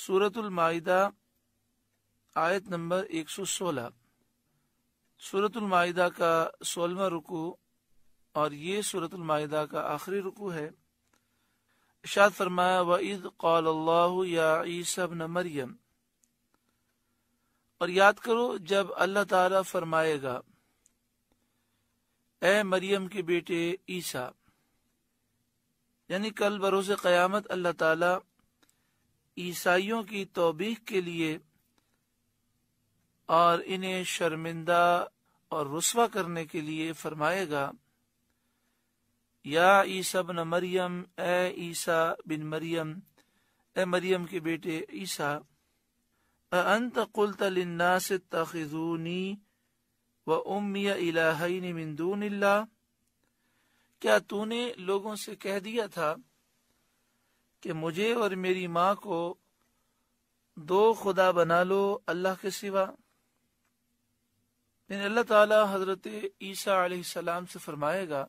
सूरत आयत नंबर 116 सोलह सूरतुलमादा का सोलवा रुकू और ये सूरत का आखिरी रुकू है इशाद फरमाया व ईद कौल या ईसब न मरियम और याद करो जब अल्लाह ताला फरमाएगा ए मरियम के बेटे ईसा यानी कल बरोज क़यामत अल्लाह ताला ईसाइयों की तोबीक के लिए और इन्हें शर्मिंदा और रुस्वा करने के लिए फरमाएगा या ईसा बिन मरियम ए ईसा बिन मरियम ए मरियम के बेटे ईसा अंत कुल तलिन्ना से तखिजूनी व उम्मिया इलाहिन मिंदून क्या तूने लोगों से कह दिया था कि मुझे और मेरी माँ को दो खुदा बना लो अल्लाह के सिवा लेकिन अल्लाह ताला हजरत ईसा सलाम से फरमाएगा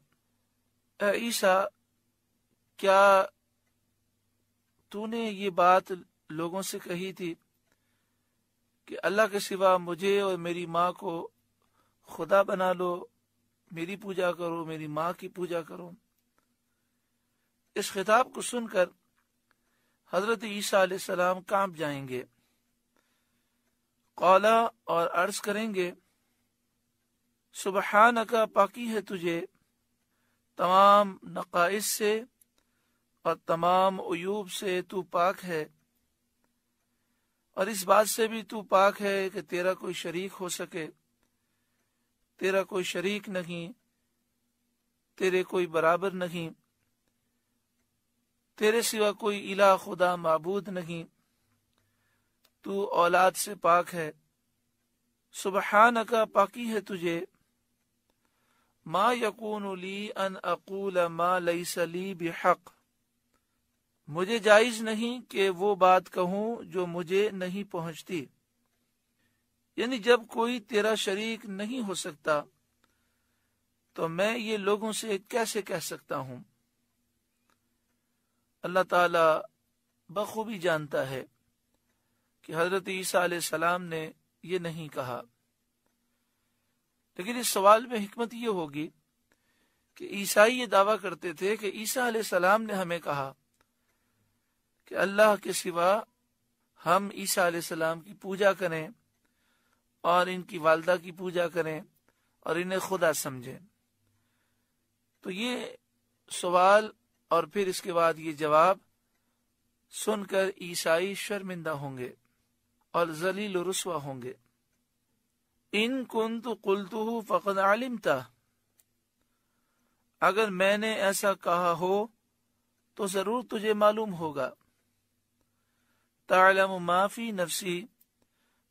ईसा क्या तूने ये बात लोगों से कही थी कि अल्लाह के सिवा मुझे और मेरी माँ को खुदा बना लो मेरी पूजा करो मेरी माँ की पूजा करो इस खिताब को सुनकर हजरत ईसा काम कांप जाएंगे कौला और अर्ज करेंगे सुबहान का पाकि है तुझे तमाम नकाइस से और तमाम अयूब से तू पाक है और इस बात से भी तू पाक है कि तेरा कोई शरीक हो सके तेरा कोई शरीक नहीं तेरे कोई बराबर नहीं तेरे सिवा कोई इला खुदा मबूद नहीं तू औलाद से पाक है सुबहान का पाकी है तुझे मा यकून ली अन अकूल मा लई सली बेहक मुझे जायज नहीं कि वो बात कहूं जो मुझे नहीं पहुंचती यानी जब कोई तेरा शरीक नहीं हो सकता तो मैं ये लोगों से कैसे कह सकता हूं अल्लाह ताला बखूबी जानता है कि हजरत ईसा सलाम ने ये नहीं कहा लेकिन इस सवाल में हमत यह होगी कि ईसाई ये दावा करते थे कि ईसा सलाम ने हमें कहा कि अल्लाह के सिवा हम ईसा सलाम की पूजा करें और इनकी वालदा की पूजा करें और इन्हें खुदा समझें तो ये सवाल और फिर इसके बाद ये जवाब सुनकर ईसाई शर्मिंदा होंगे और जलील रसवा होंगे इन कुन तो फ़कद आलिम था अगर मैंने ऐसा कहा हो तो जरूर तुझे मालूम होगा तालम माफी नफसी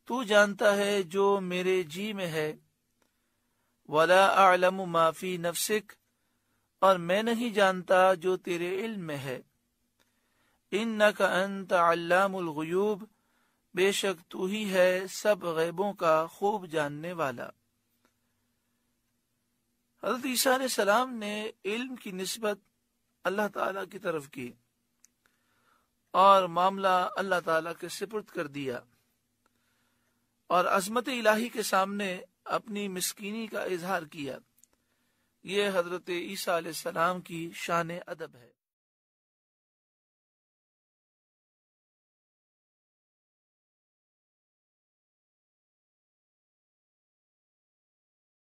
तू जानता है जो मेरे जी में है वला आलम माफी नफसिक और मैं नहीं जानता जो तेरे इल्म में है इन न का अंत अल्लामूब बेशक तू ही है सब गैबों का खूब जानने वाला हजरत ईसा सलाम ने इल्म की नस्बत अल्लाह ताला की तरफ की और मामला अल्लाह ताला के सिपुर्द कर दिया और अजमत इलाही के सामने अपनी मिसकीनी का इजहार किया ये हजरत ईसा सलाम की शान अदब है